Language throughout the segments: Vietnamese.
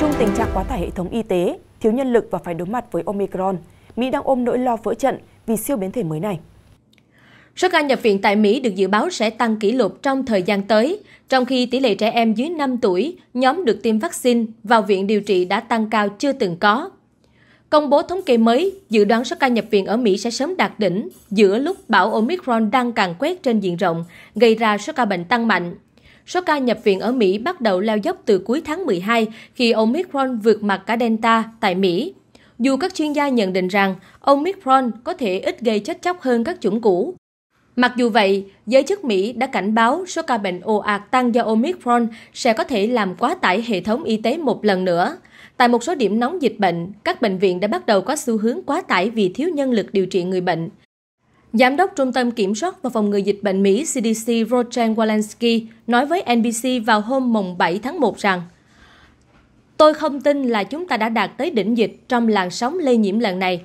chung tình trạng quá tải hệ thống y tế, thiếu nhân lực và phải đối mặt với Omicron, Mỹ đang ôm nỗi lo vỡ trận vì siêu biến thể mới này. Số ca nhập viện tại Mỹ được dự báo sẽ tăng kỷ lục trong thời gian tới, trong khi tỷ lệ trẻ em dưới 5 tuổi, nhóm được tiêm vaccine, vào viện điều trị đã tăng cao chưa từng có. Công bố thống kê mới, dự đoán số ca nhập viện ở Mỹ sẽ sớm đạt đỉnh giữa lúc bão Omicron đang càng quét trên diện rộng, gây ra số ca bệnh tăng mạnh. Số ca nhập viện ở Mỹ bắt đầu leo dốc từ cuối tháng 12 khi Omicron vượt mặt cả Delta tại Mỹ. Dù các chuyên gia nhận định rằng Omicron có thể ít gây chết chóc hơn các chủng cũ. Mặc dù vậy, giới chức Mỹ đã cảnh báo số ca bệnh ồ ạt tăng do Omicron sẽ có thể làm quá tải hệ thống y tế một lần nữa. Tại một số điểm nóng dịch bệnh, các bệnh viện đã bắt đầu có xu hướng quá tải vì thiếu nhân lực điều trị người bệnh. Giám đốc Trung tâm Kiểm soát và Phòng ngừa Dịch bệnh Mỹ CDC Roger Walensky nói với NBC vào hôm mùng 7 tháng 1 rằng Tôi không tin là chúng ta đã đạt tới đỉnh dịch trong làn sóng lây nhiễm lần này.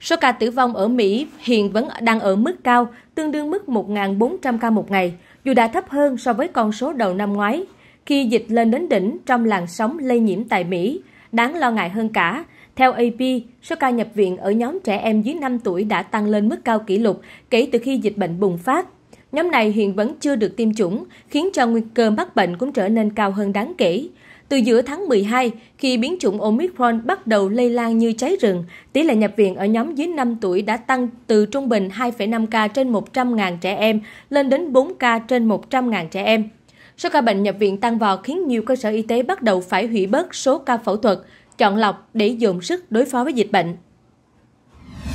Số ca tử vong ở Mỹ hiện vẫn đang ở mức cao, tương đương mức 1.400 ca một ngày, dù đã thấp hơn so với con số đầu năm ngoái, khi dịch lên đến đỉnh trong làn sóng lây nhiễm tại Mỹ. Đáng lo ngại hơn cả theo AP, số ca nhập viện ở nhóm trẻ em dưới 5 tuổi đã tăng lên mức cao kỷ lục kể từ khi dịch bệnh bùng phát. Nhóm này hiện vẫn chưa được tiêm chủng, khiến cho nguy cơ mắc bệnh cũng trở nên cao hơn đáng kể. Từ giữa tháng 12, khi biến chủng Omicron bắt đầu lây lan như cháy rừng, tỷ lệ nhập viện ở nhóm dưới 5 tuổi đã tăng từ trung bình 2,5 ca trên 100.000 trẻ em lên đến 4 ca trên 100.000 trẻ em. Số ca bệnh nhập viện tăng vọt khiến nhiều cơ sở y tế bắt đầu phải hủy bớt số ca phẫu thuật, chọn lọc để dồn sức đối phó với dịch bệnh.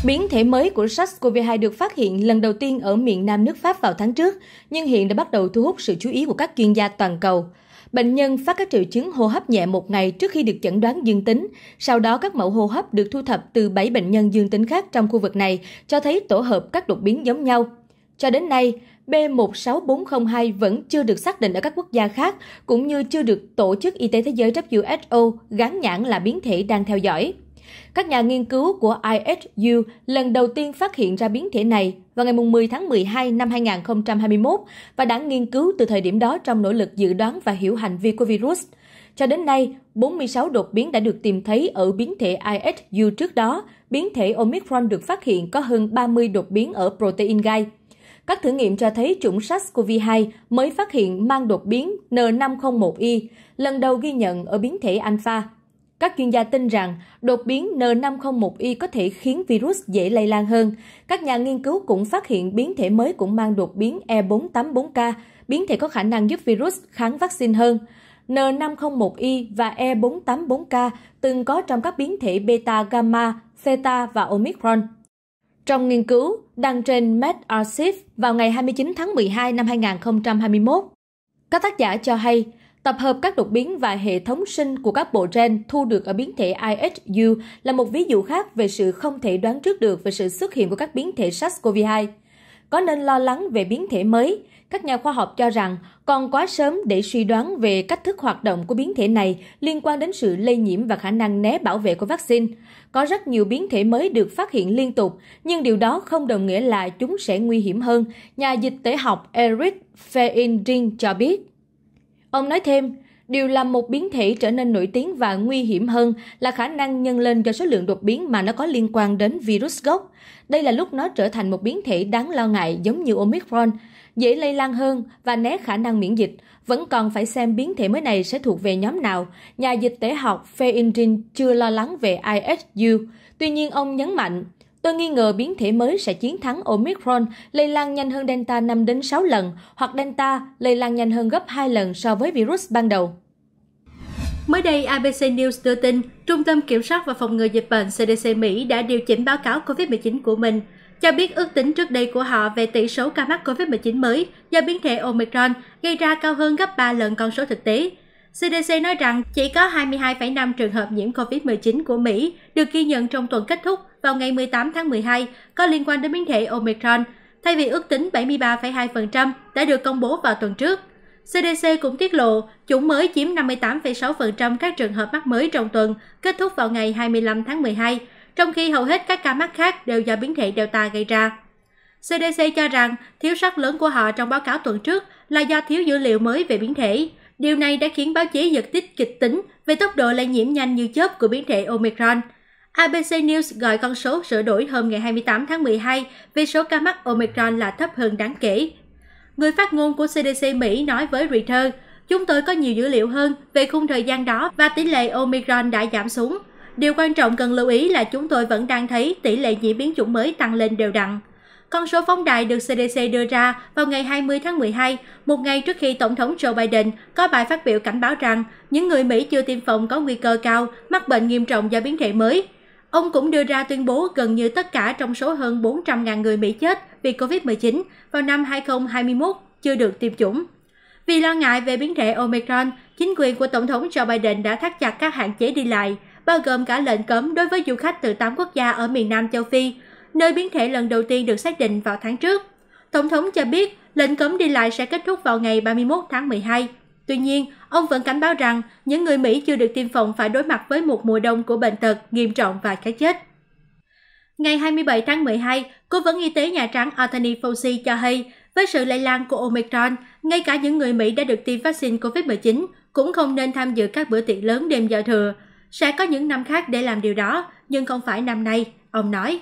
Biến thể mới của SARS-CoV-2 được phát hiện lần đầu tiên ở miền Nam nước Pháp vào tháng trước, nhưng hiện đã bắt đầu thu hút sự chú ý của các chuyên gia toàn cầu. Bệnh nhân phát các triệu chứng hô hấp nhẹ một ngày trước khi được chẩn đoán dương tính. Sau đó, các mẫu hô hấp được thu thập từ 7 bệnh nhân dương tính khác trong khu vực này, cho thấy tổ hợp các đột biến giống nhau cho đến nay, B16402 vẫn chưa được xác định ở các quốc gia khác, cũng như chưa được Tổ chức Y tế Thế giới WHO gán nhãn là biến thể đang theo dõi. Các nhà nghiên cứu của ISU lần đầu tiên phát hiện ra biến thể này vào ngày 10 tháng 12 năm 2021 và đã nghiên cứu từ thời điểm đó trong nỗ lực dự đoán và hiểu hành vi của virus. Cho đến nay, 46 đột biến đã được tìm thấy ở biến thể ISU trước đó. Biến thể Omicron được phát hiện có hơn 30 đột biến ở protein gai các thử nghiệm cho thấy chủng SARS-CoV-2 mới phát hiện mang đột biến N501Y, lần đầu ghi nhận ở biến thể Alpha. Các chuyên gia tin rằng đột biến N501Y có thể khiến virus dễ lây lan hơn. Các nhà nghiên cứu cũng phát hiện biến thể mới cũng mang đột biến E484K, biến thể có khả năng giúp virus kháng vaccine hơn. N501Y và E484K từng có trong các biến thể beta, gamma, theta và omicron. Trong nghiên cứu đăng trên MedArxiv vào ngày 29 tháng 12 năm 2021, các tác giả cho hay tập hợp các đột biến và hệ thống sinh của các bộ gen thu được ở biến thể IHU là một ví dụ khác về sự không thể đoán trước được về sự xuất hiện của các biến thể SARS-CoV-2 có nên lo lắng về biến thể mới các nhà khoa học cho rằng còn quá sớm để suy đoán về cách thức hoạt động của biến thể này liên quan đến sự lây nhiễm và khả năng né bảo vệ của vaccine. Có rất nhiều biến thể mới được phát hiện liên tục, nhưng điều đó không đồng nghĩa là chúng sẽ nguy hiểm hơn, nhà dịch tễ học Eric Feindring cho biết. Ông nói thêm, điều làm một biến thể trở nên nổi tiếng và nguy hiểm hơn là khả năng nhân lên do số lượng đột biến mà nó có liên quan đến virus gốc. Đây là lúc nó trở thành một biến thể đáng lo ngại giống như Omicron, dễ lây lan hơn và né khả năng miễn dịch. Vẫn còn phải xem biến thể mới này sẽ thuộc về nhóm nào. Nhà dịch tễ học Feindrin chưa lo lắng về ISU. Tuy nhiên ông nhấn mạnh, Tôi nghi ngờ biến thể mới sẽ chiến thắng Omicron lây lan nhanh hơn Delta 5 đến 6 lần hoặc Delta lây lan nhanh hơn gấp 2 lần so với virus ban đầu. Mới đây, ABC News đưa tin Trung tâm Kiểm soát và Phòng ngừa Dịch bệnh CDC Mỹ đã điều chỉnh báo cáo COVID-19 của mình, cho biết ước tính trước đây của họ về tỷ số ca mắc COVID-19 mới do biến thể Omicron gây ra cao hơn gấp 3 lần con số thực tế. CDC nói rằng chỉ có 22,5 trường hợp nhiễm COVID-19 của Mỹ được ghi nhận trong tuần kết thúc vào ngày 18 tháng 12 có liên quan đến biến thể Omicron, thay vì ước tính 73,2% đã được công bố vào tuần trước cdc cũng tiết lộ chủng mới chiếm năm mươi tám 58,6% các trường hợp mắc mới trong tuần kết thúc vào ngày hai mươi 25 tháng hai, trong khi hầu hết các ca mắc khác đều do biến thể Delta gây ra. CDC cho rằng thiếu sót lớn của họ trong báo cáo tuần trước là do thiếu dữ liệu mới về biến thể. Điều này đã khiến báo chí giật tích kịch tính về tốc độ lây nhiễm nhanh như chớp của biến thể Omicron. ABC News gọi con số sửa đổi hôm ngày hai mươi tám tháng hai về số ca mắc Omicron là thấp hơn đáng kể, người phát ngôn của CDC Mỹ nói với Reuters, chúng tôi có nhiều dữ liệu hơn về khung thời gian đó và tỷ lệ Omicron đã giảm xuống. Điều quan trọng cần lưu ý là chúng tôi vẫn đang thấy tỷ lệ nhiễm biến chủng mới tăng lên đều đặn. Con số phóng đại được CDC đưa ra vào ngày 20 tháng 12, một ngày trước khi Tổng thống Joe Biden có bài phát biểu cảnh báo rằng những người Mỹ chưa tiêm phòng có nguy cơ cao mắc bệnh nghiêm trọng do biến thể mới. Ông cũng đưa ra tuyên bố gần như tất cả trong số hơn 400.000 người Mỹ chết vì covid-19 vào năm 2021 chưa được tiêm chủng. Vì lo ngại về biến thể Omicron, chính quyền của Tổng thống Joe Biden đã thắt chặt các hạn chế đi lại, bao gồm cả lệnh cấm đối với du khách từ 8 quốc gia ở miền Nam châu Phi, nơi biến thể lần đầu tiên được xác định vào tháng trước. Tổng thống cho biết lệnh cấm đi lại sẽ kết thúc vào ngày 31 tháng 12. Tuy nhiên, ông vẫn cảnh báo rằng những người Mỹ chưa được tiêm phòng phải đối mặt với một mùa đông của bệnh tật nghiêm trọng và cái chết. Ngày 27 tháng 12, Cố vấn Y tế Nhà Trắng Anthony Fauci cho hay, với sự lây lan của Omicron, ngay cả những người Mỹ đã được tiêm vaccine COVID-19 cũng không nên tham dự các bữa tiệc lớn đêm giao thừa. Sẽ có những năm khác để làm điều đó, nhưng không phải năm nay, ông nói.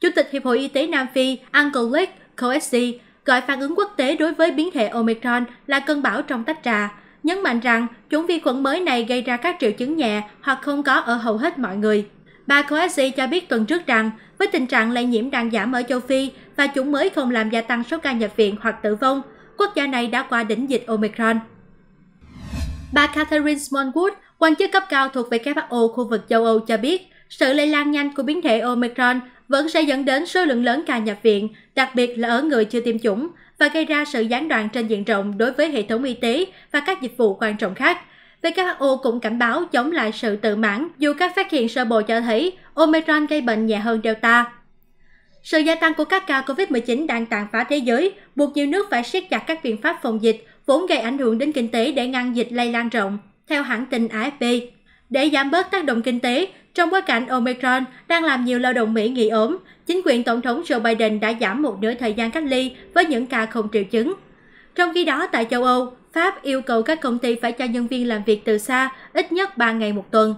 Chủ tịch Hiệp hội Y tế Nam Phi Uncle Lake Coetzee gọi phản ứng quốc tế đối với biến thể Omicron là cơn bão trong tách trà, nhấn mạnh rằng chủng vi khuẩn mới này gây ra các triệu chứng nhẹ hoặc không có ở hầu hết mọi người. Bà Coetzee cho biết tuần trước rằng với tình trạng lây nhiễm đang giảm ở châu Phi và chủng mới không làm gia tăng số ca nhập viện hoặc tử vong, quốc gia này đã qua đỉnh dịch Omicron. Bà Catherine Smallwood, quan chức cấp cao thuộc WHO khu vực châu Âu cho biết, sự lây lan nhanh của biến thể Omicron vẫn sẽ dẫn đến số lượng lớn ca nhập viện, đặc biệt là ở người chưa tiêm chủng, và gây ra sự gián đoạn trên diện rộng đối với hệ thống y tế và các dịch vụ quan trọng khác, who cũng cảnh báo chống lại sự tự mãn dù các phát hiện sơ bộ cho thấy omicron gây bệnh nhẹ hơn delta sự gia tăng của các ca COVID-19 đang tàn phá thế giới, buộc nhiều nước phải siết chặt các biện pháp phòng dịch, vốn gây ảnh hưởng đến kinh tế để ngăn dịch lây lan rộng, theo hãng tin AFP. Để giảm bớt tác động kinh tế, trong bối cảnh Omicron đang làm nhiều lao động Mỹ nghỉ ốm, chính quyền Tổng thống Joe Biden đã giảm một nửa thời gian cách ly với những ca không triệu chứng. Trong khi đó tại châu Âu, Pháp yêu cầu các công ty phải cho nhân viên làm việc từ xa ít nhất 3 ngày một tuần.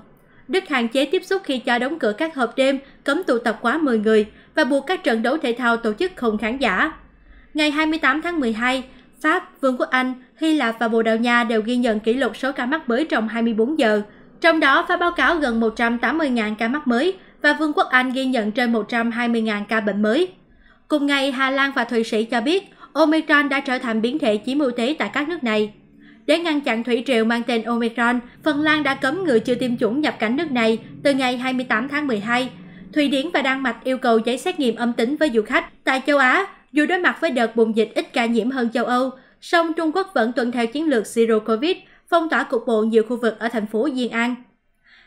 Đức hạn chế tiếp xúc khi cho đóng cửa các hộp đêm, cấm tụ tập quá 10 người và buộc các trận đấu thể thao tổ chức không khán giả. Ngày 28 tháng 12, Pháp, Vương quốc Anh, Hy Lạp và Bồ Đào Nha đều ghi nhận kỷ lục số ca mắc mới trong 24 giờ. Trong đó, Pháp báo cáo gần 180.000 ca mắc mới và Vương quốc Anh ghi nhận trên 120.000 ca bệnh mới. Cùng ngày, Hà Lan và Thụy Sĩ cho biết Omicron đã trở thành biến thể chiếm ưu thế tại các nước này. Để ngăn chặn thủy triều mang tên Omicron, Phần Lan đã cấm người chưa tiêm chủng nhập cảnh nước này từ ngày 28 tháng 12. Thụy Điển và Đan Mạch yêu cầu giấy xét nghiệm âm tính với du khách. Tại châu Á, dù đối mặt với đợt bùng dịch ít ca nhiễm hơn châu Âu, song Trung Quốc vẫn tuân theo chiến lược Zero Covid, phong tỏa cục bộ nhiều khu vực ở thành phố Diên An.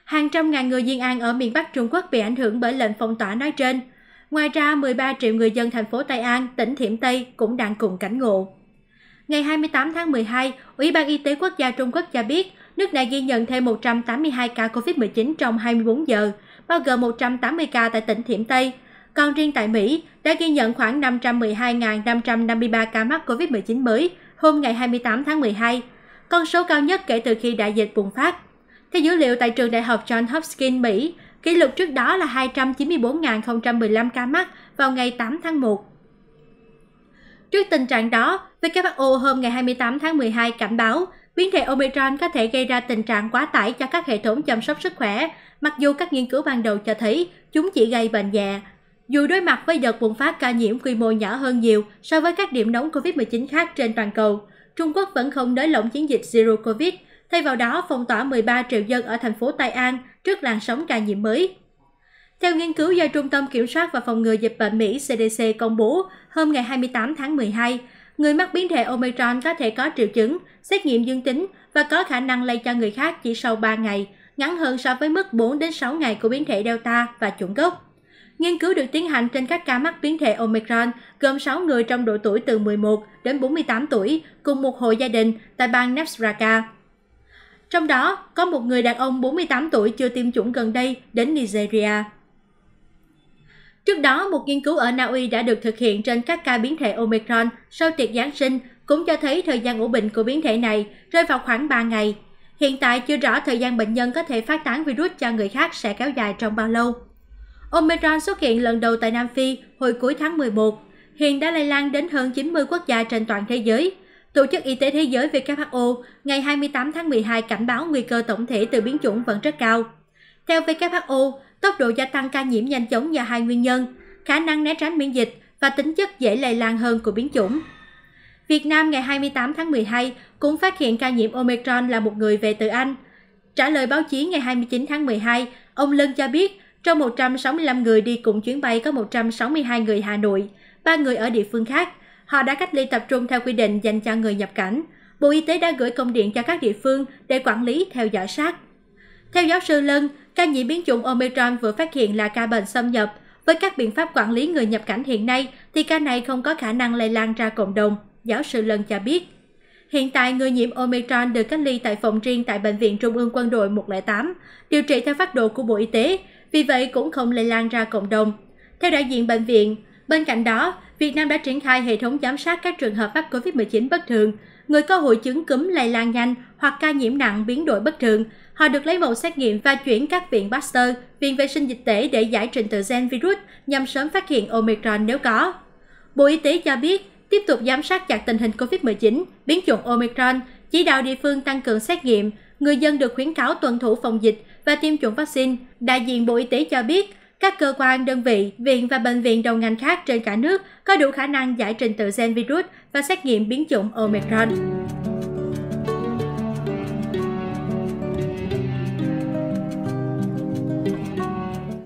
Hàng trăm ngàn người Diên An ở miền Bắc Trung Quốc bị ảnh hưởng bởi lệnh phong tỏa nói trên – Ngoài ra, 13 triệu người dân thành phố Tây An, tỉnh Thiểm Tây cũng đang cùng cảnh ngộ. Ngày 28 tháng 12, Ủy ban Y tế Quốc gia Trung Quốc cho biết nước này ghi nhận thêm 182 ca COVID-19 trong 24 giờ, bao gồm 180 ca tại tỉnh Thiểm Tây. Còn riêng tại Mỹ, đã ghi nhận khoảng 512.553 ca mắc COVID-19 mới hôm ngày 28 tháng 12, con số cao nhất kể từ khi đại dịch bùng phát. Theo dữ liệu tại trường đại học Johns Hopkins, Mỹ, kỷ lục trước đó là 294.015 ca mắc vào ngày 8 tháng 1. Trước tình trạng đó, WHO hôm ngày 28 tháng 12 cảnh báo biến thể Omicron có thể gây ra tình trạng quá tải cho các hệ thống chăm sóc sức khỏe, mặc dù các nghiên cứu ban đầu cho thấy chúng chỉ gây bệnh nhẹ. Dù đối mặt với đợt bùng phát ca nhiễm quy mô nhỏ hơn nhiều so với các điểm nóng COVID-19 khác trên toàn cầu, Trung Quốc vẫn không nới lỏng chiến dịch Zero Covid, thay vào đó phong tỏa 13 triệu dân ở thành phố Tây An trước làn sóng ca nhiễm mới. Theo nghiên cứu do Trung tâm Kiểm soát và Phòng ngừa Dịch bệnh Mỹ CDC công bố hôm ngày 28 tháng 12, người mắc biến thể Omicron có thể có triệu chứng, xét nghiệm dương tính và có khả năng lây cho người khác chỉ sau 3 ngày, ngắn hơn so với mức 4 đến 6 ngày của biến thể Delta và chủng gốc. Nghiên cứu được tiến hành trên các ca mắc biến thể Omicron gồm 6 người trong độ tuổi từ 11 đến 48 tuổi cùng một hộ gia đình tại bang Nebraska trong đó có một người đàn ông 48 tuổi chưa tiêm chủng gần đây đến Nigeria. Trước đó, một nghiên cứu ở Na Uy đã được thực hiện trên các ca biến thể Omicron sau tiệc Giáng sinh cũng cho thấy thời gian ủ bệnh của biến thể này rơi vào khoảng 3 ngày. Hiện tại chưa rõ thời gian bệnh nhân có thể phát tán virus cho người khác sẽ kéo dài trong bao lâu. Omicron xuất hiện lần đầu tại Nam Phi hồi cuối tháng 11, hiện đã lây lan đến hơn 90 quốc gia trên toàn thế giới – Tổ chức Y tế Thế giới WHO ngày 28 tháng 12 cảnh báo nguy cơ tổng thể từ biến chủng vẫn rất cao. Theo WHO, tốc độ gia tăng ca nhiễm nhanh chóng do hai nguyên nhân, khả năng né tránh miễn dịch và tính chất dễ lây lan hơn của biến chủng. Việt Nam ngày 28 tháng 12 cũng phát hiện ca nhiễm Omicron là một người về từ Anh. Trả lời báo chí ngày 29 tháng 12, ông Lân cho biết trong 165 người đi cùng chuyến bay có 162 người Hà Nội, 3 người ở địa phương khác – họ đã cách ly tập trung theo quy định dành cho người nhập cảnh. Bộ Y tế đã gửi công điện cho các địa phương để quản lý theo dõi sát. Theo giáo sư Lân, ca nhiễm biến chủng Omicron vừa phát hiện là ca bệnh xâm nhập. Với các biện pháp quản lý người nhập cảnh hiện nay thì ca này không có khả năng lây lan ra cộng đồng, giáo sư Lân cho biết. Hiện tại, người nhiễm Omicron được cách ly tại phòng riêng tại Bệnh viện Trung ương Quân đội 108, điều trị theo phát độ của Bộ Y tế, vì vậy cũng không lây lan ra cộng đồng. Theo đại diện bệnh viện, bên cạnh đó, Việt Nam đã triển khai hệ thống giám sát các trường hợp mắc COVID-19 bất thường. Người có hội chứng cúm lây lan nhanh hoặc ca nhiễm nặng biến đổi bất thường, họ được lấy mẫu xét nghiệm và chuyển các viện Pasteur, viện vệ sinh dịch tễ để giải trình tự gen virus nhằm sớm phát hiện Omicron nếu có. Bộ Y tế cho biết, tiếp tục giám sát chặt tình hình COVID-19, biến chủng Omicron, chỉ đạo địa phương tăng cường xét nghiệm, người dân được khuyến cáo tuân thủ phòng dịch và tiêm chủng vaccine. Đại diện Bộ Y tế cho biết, các cơ quan, đơn vị, viện và bệnh viện đầu ngành khác trên cả nước có đủ khả năng giải trình tự gen virus và xét nghiệm biến chủng Omicron.